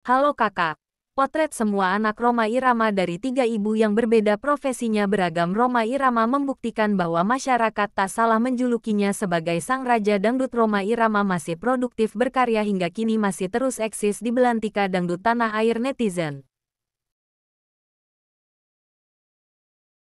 Halo kakak. Potret semua anak Roma Irama dari tiga ibu yang berbeda profesinya beragam Roma Irama membuktikan bahwa masyarakat tak salah menjulukinya sebagai sang raja dangdut Roma Irama masih produktif berkarya hingga kini masih terus eksis di belantika dangdut tanah air netizen.